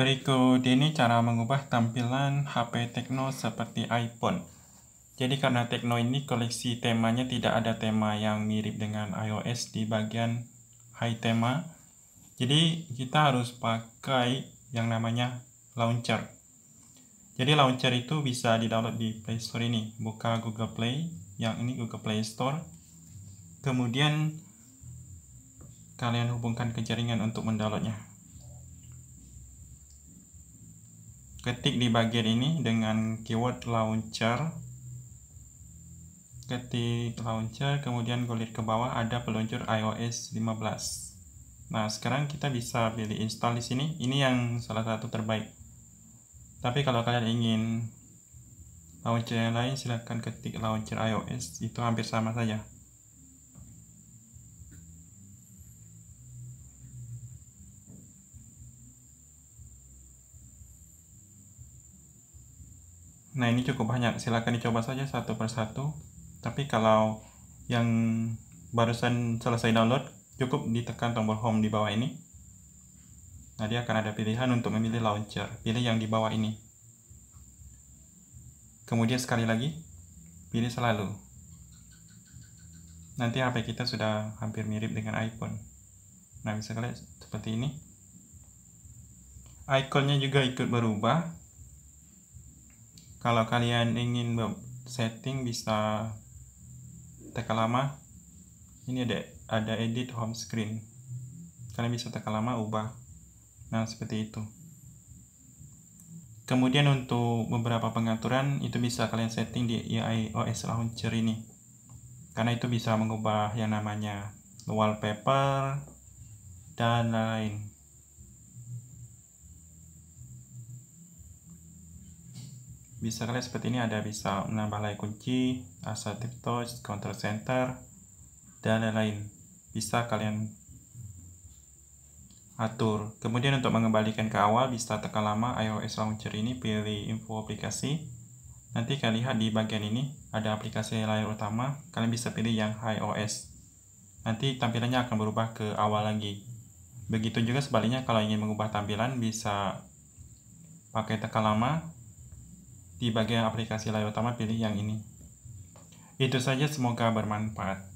Berikut ini cara mengubah tampilan HP Tekno seperti iPhone. Jadi karena Tekno ini koleksi temanya tidak ada tema yang mirip dengan iOS di bagian high tema. Jadi kita harus pakai yang namanya launcher. Jadi launcher itu bisa di-download di Play Store ini. Buka Google Play, yang ini Google Play Store. Kemudian kalian hubungkan ke jaringan untuk mendownloadnya. ketik di bagian ini dengan keyword launcher ketik launcher kemudian gulir ke bawah ada peluncur iOS 15 nah sekarang kita bisa pilih install di sini ini yang salah satu terbaik tapi kalau kalian ingin launcher yang lain silahkan ketik launcher iOS itu hampir sama saja Nah ini cukup banyak, silahkan dicoba saja satu persatu. Tapi kalau yang barusan selesai download, cukup ditekan tombol home di bawah ini. Nah dia akan ada pilihan untuk memilih launcher, pilih yang di bawah ini. Kemudian sekali lagi, pilih selalu. Nanti HP kita sudah hampir mirip dengan iPhone. Nah bisa kalian seperti ini. iconnya juga ikut berubah, kalau kalian ingin setting bisa tekan lama ini ada ada edit home screen kalian bisa tekan lama ubah nah seperti itu kemudian untuk beberapa pengaturan itu bisa kalian setting di iOS launcher ini karena itu bisa mengubah yang namanya wallpaper dan lain-lain bisa kalian seperti ini ada bisa menambah layar kunci assertive touch control center dan lain-lain bisa kalian atur kemudian untuk mengembalikan ke awal bisa tekan lama iOS launcher ini pilih info aplikasi nanti kalian lihat di bagian ini ada aplikasi layar utama kalian bisa pilih yang iOS nanti tampilannya akan berubah ke awal lagi begitu juga sebaliknya kalau ingin mengubah tampilan bisa pakai tekan lama di bagian aplikasi layar utama pilih yang ini. Itu saja semoga bermanfaat.